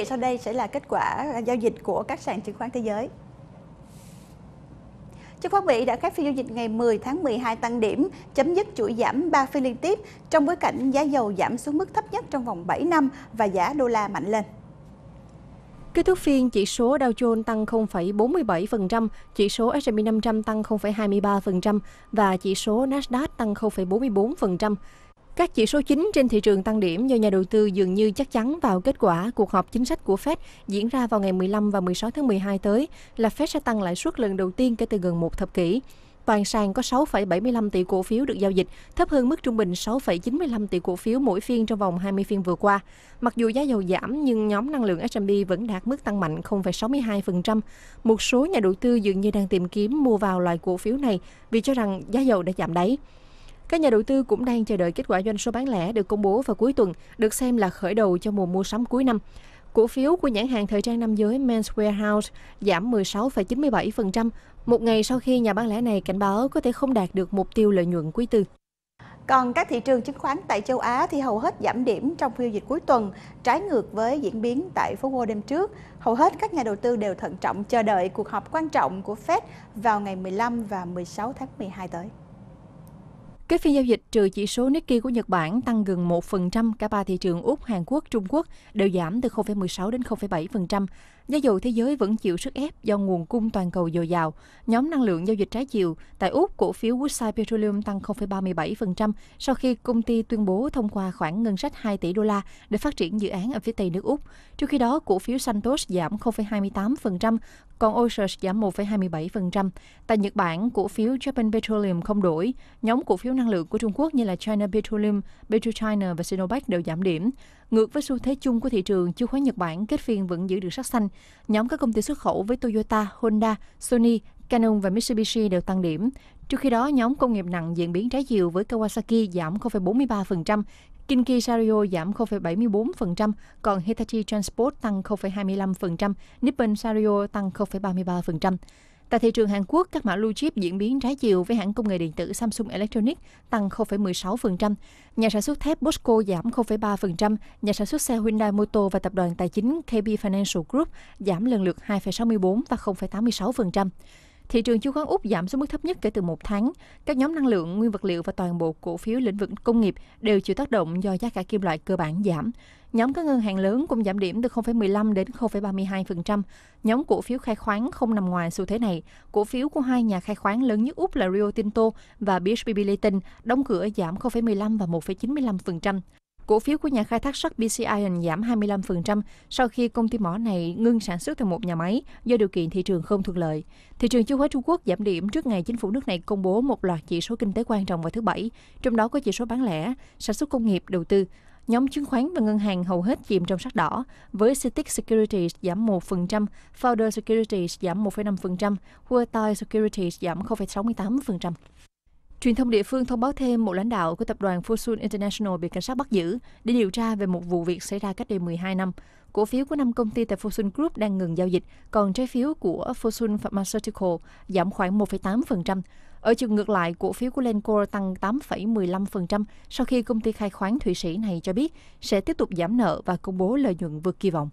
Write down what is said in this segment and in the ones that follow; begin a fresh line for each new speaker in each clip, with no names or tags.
vị, sau đây sẽ là kết quả giao dịch của các sàn chứng khoán thế giới. Chứng khoán Mỹ đã khép phiên giao dịch ngày 10 tháng 12 tăng điểm, chấm dứt chuỗi giảm 3 phiên liên tiếp trong bối cảnh giá dầu giảm xuống mức thấp nhất trong vòng 7 năm và giá đô la mạnh lên. Kết thúc phiên, chỉ số Dow
Jones tăng 0,47%, chỉ số S&P 500 tăng 0,23% và chỉ số Nasdaq tăng 0,44%. Các chỉ số chính trên thị trường tăng điểm do nhà đầu tư dường như chắc chắn vào kết quả cuộc họp chính sách của Fed diễn ra vào ngày 15 và 16 tháng 12 tới là Fed sẽ tăng lãi suất lần đầu tiên kể từ gần một thập kỷ. Toàn sàn có 6,75 tỷ cổ phiếu được giao dịch, thấp hơn mức trung bình 6,95 tỷ cổ phiếu mỗi phiên trong vòng 20 phiên vừa qua. Mặc dù giá dầu giảm nhưng nhóm năng lượng S&P vẫn đạt mức tăng mạnh 0,62%. Một số nhà đầu tư dường như đang tìm kiếm mua vào loại cổ phiếu này vì cho rằng giá dầu đã giảm đáy. Các nhà đầu tư cũng đang chờ đợi kết quả doanh số bán lẻ được công bố vào cuối tuần, được xem là khởi đầu cho mùa mua sắm cuối năm. Cổ phiếu của nhãn hàng thời trang nam giới Men's Warehouse giảm 16,97% một ngày sau khi nhà bán lẻ này cảnh báo có thể không đạt được mục tiêu lợi nhuận quý tư.
Còn các thị trường chứng khoán tại châu Á thì hầu hết giảm điểm trong phiên dịch cuối tuần, trái ngược với diễn biến tại phố Wall đêm trước. Hầu hết các nhà đầu tư đều thận trọng chờ đợi cuộc họp quan trọng của Fed vào ngày 15 và 16 tháng 12 tới.
Kết phiên giao dịch trừ chỉ số Nikkei của Nhật Bản tăng gần 1%, cả ba thị trường Úc, Hàn Quốc, Trung Quốc đều giảm từ 0,16 đến 0,7%. Giá dầu thế giới vẫn chịu sức ép do nguồn cung toàn cầu dồi dào. Nhóm năng lượng giao dịch trái chiều tại Úc, cổ phiếu Woodside Petroleum tăng 0,37% sau khi công ty tuyên bố thông qua khoản ngân sách 2 tỷ đô la để phát triển dự án ở phía tây nước Úc. Trong khi đó, cổ phiếu Santos giảm 0,28%, còn Ocean giảm 1,27%. Tại Nhật Bản, cổ phiếu Japan Petroleum không đổi. Nhóm cổ phiếu năng lượng của Trung Quốc như là China Petroleum, PetroChina và Sinopec đều giảm điểm. Ngược với xu thế chung của thị trường, chìa khóa Nhật Bản kết phiên vẫn giữ được sắc xanh. Nhóm các công ty xuất khẩu với Toyota, Honda, Sony, Canon và Mitsubishi đều tăng điểm. Trong khi đó, nhóm công nghiệp nặng diễn biến trái chiều với Kawasaki giảm 0,43%, Kinki Sario giảm 0,74%, còn Hitachi Transport tăng 0,25%, Nippon Sario tăng 0,33%. Tại thị trường Hàn Quốc, các mã lưu chip diễn biến trái chiều với hãng công nghệ điện tử Samsung Electronics tăng 0,16%, nhà sản xuất thép Bosco giảm 0,3%, nhà sản xuất xe Hyundai Motor và tập đoàn tài chính KB Financial Group giảm lần lượt 2,64 và 0,86%. Thị trường chứng khoán Úc giảm xuống mức thấp nhất kể từ một tháng. Các nhóm năng lượng, nguyên vật liệu và toàn bộ cổ phiếu lĩnh vực công nghiệp đều chịu tác động do giá cả kim loại cơ bản giảm. Nhóm các ngân hàng lớn cũng giảm điểm từ 0,15 đến 0,32%. Nhóm cổ phiếu khai khoáng không nằm ngoài xu thế này. Cổ phiếu của hai nhà khai khoáng lớn nhất Úc là Rio Tinto và BHP Billiton đóng cửa giảm 0,15 và 1,95%. Cổ phiếu của nhà khai thác sắt BC Iron giảm 25% sau khi công ty mỏ này ngưng sản xuất tại một nhà máy do điều kiện thị trường không thuận lợi. Thị trường chứng khoán Trung Quốc giảm điểm trước ngày chính phủ nước này công bố một loạt chỉ số kinh tế quan trọng vào thứ Bảy, trong đó có chỉ số bán lẻ, sản xuất công nghiệp, đầu tư. Nhóm chứng khoán và ngân hàng hầu hết chìm trong sắc đỏ, với Citic Securities giảm 1%, Founder Securities giảm 1,5%, Huatai Securities giảm 0,68%. Truyền thông địa phương thông báo thêm một lãnh đạo của tập đoàn Fosun International bị cảnh sát bắt giữ để điều tra về một vụ việc xảy ra cách đây 12 năm. Cổ phiếu của năm công ty tại Fosun Group đang ngừng giao dịch, còn trái phiếu của Fosun Pharmaceutical giảm khoảng 1,8%. Ở chiều ngược lại, cổ phiếu của Lencore tăng 8,15% sau khi công ty khai khoáng Thụy Sĩ này cho biết sẽ tiếp tục giảm nợ và công bố lợi nhuận vượt kỳ vọng.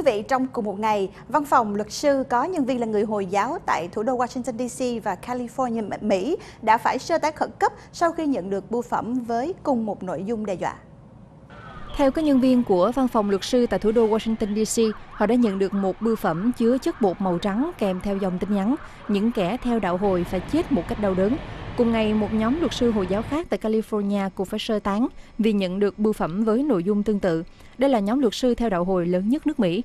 quý vị, trong cùng một ngày, văn phòng luật sư có nhân viên là người Hồi giáo tại thủ đô Washington DC và California, Mỹ đã phải sơ tán khẩn cấp sau khi nhận được bưu phẩm với cùng một nội dung đe dọa.
Theo các nhân viên của văn phòng luật sư tại thủ đô Washington DC, họ đã nhận được một bưu phẩm chứa chất bột màu trắng kèm theo dòng tin nhắn những kẻ theo đạo hồi phải chết một cách đau đớn. Cùng ngày, một nhóm luật sư Hồi giáo khác tại California cũng phải sơ tán vì nhận được bưu phẩm với nội dung tương tự. Đây là nhóm luật sư theo đạo hồi lớn nhất nước Mỹ.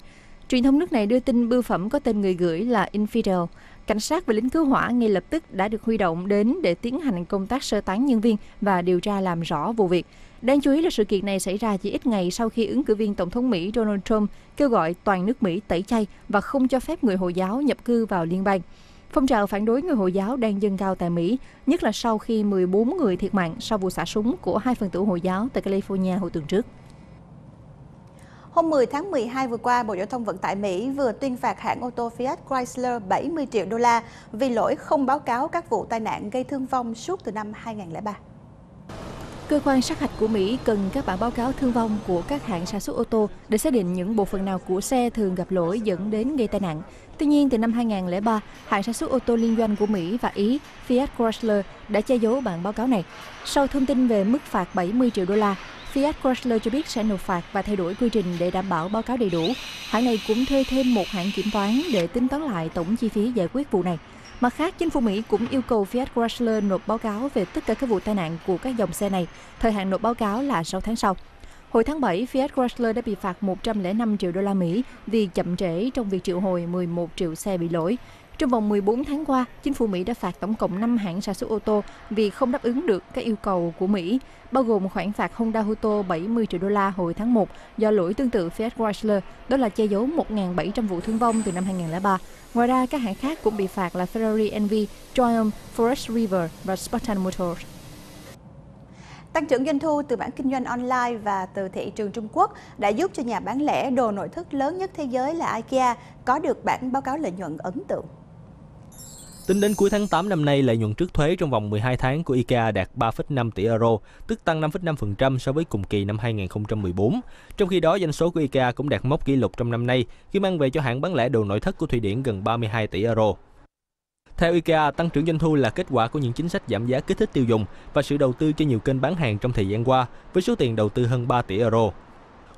Truyền thông nước này đưa tin bưu phẩm có tên người gửi là Infidel. Cảnh sát và lính cứu hỏa ngay lập tức đã được huy động đến để tiến hành công tác sơ tán nhân viên và điều tra làm rõ vụ việc. Đáng chú ý là sự kiện này xảy ra chỉ ít ngày sau khi ứng cử viên Tổng thống Mỹ Donald Trump kêu gọi toàn nước Mỹ tẩy chay và không cho phép người Hồi giáo nhập cư vào liên bang. Phong trào phản đối người Hồi giáo đang dâng cao tại Mỹ, nhất là sau khi 14 người thiệt mạng sau vụ xả súng của hai phần tử Hồi giáo tại California hồi tuần trước.
Hôm 10 tháng 12 vừa qua, Bộ Giao thông Vận tải Mỹ vừa tuyên phạt hãng ô tô Fiat Chrysler 70 triệu đô la vì lỗi không báo cáo các vụ tai nạn gây thương vong suốt từ năm 2003.
Cơ quan sát hạch của Mỹ cần các bản báo cáo thương vong của các hãng sản xuất ô tô để xác định những bộ phận nào của xe thường gặp lỗi dẫn đến gây tai nạn. Tuy nhiên, từ năm 2003, hãng sản xuất ô tô liên doanh của Mỹ và Ý Fiat Chrysler đã che giấu bản báo cáo này. Sau thông tin về mức phạt 70 triệu đô la, Fiat Chrysler cho biết sẽ nộp phạt và thay đổi quy trình để đảm bảo báo cáo đầy đủ. Hãng này cũng thuê thêm một hãng kiểm toán để tính toán lại tổng chi phí giải quyết vụ này. Mặt khác, chính phủ Mỹ cũng yêu cầu Fiat Chrysler nộp báo cáo về tất cả các vụ tai nạn của các dòng xe này. Thời hạn nộp báo cáo là 6 tháng sau. Hồi tháng 7, Fiat Chrysler đã bị phạt 105 triệu đô la Mỹ vì chậm trễ trong việc triệu hồi 11 triệu xe bị lỗi. Trong vòng 14 tháng qua, chính phủ Mỹ đã phạt tổng cộng 5 hãng sản xuất ô tô vì không đáp ứng được các yêu cầu của Mỹ, bao gồm khoản phạt Honda Huto 70 triệu đô la hồi tháng 1 do lỗi tương tự Fiat Chrysler, đó là che giấu 1.700 vụ thương vong từ năm 2003. Ngoài ra, các hãng khác cũng bị phạt là Ferrari NV, Triumph, Forest River và Spartan Motors.
Tăng trưởng doanh thu từ bản kinh doanh online và từ thị trường Trung Quốc đã giúp cho nhà bán lẻ đồ nội thất lớn nhất thế giới là IKEA có được bản báo cáo lợi nhuận ấn tượng.
Tính đến cuối tháng 8 năm nay, lợi nhuận trước thuế trong vòng 12 tháng của IKEA đạt 3,5 tỷ euro, tức tăng 5,5% so với cùng kỳ năm 2014. Trong khi đó, doanh số của IKEA cũng đạt mốc kỷ lục trong năm nay khi mang về cho hãng bán lẻ đồ nội thất của Thụy Điển gần 32 tỷ euro. Theo IKEA, tăng trưởng doanh thu là kết quả của những chính sách giảm giá kích thích tiêu dùng và sự đầu tư cho nhiều kênh bán hàng trong thời gian qua với số tiền đầu tư hơn 3 tỷ euro.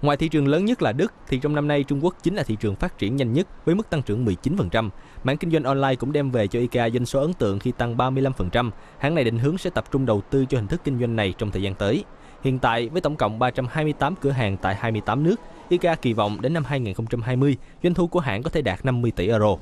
Ngoài thị trường lớn nhất là Đức, thì trong năm nay Trung Quốc chính là thị trường phát triển nhanh nhất với mức tăng trưởng 19%. Mảng kinh doanh online cũng đem về cho IKEA doanh số ấn tượng khi tăng 35%. Hãng này định hướng sẽ tập trung đầu tư cho hình thức kinh doanh này trong thời gian tới. Hiện tại, với tổng cộng 328 cửa hàng tại 28 nước, IKEA kỳ vọng đến năm 2020, doanh thu của hãng có thể đạt 50 tỷ euro.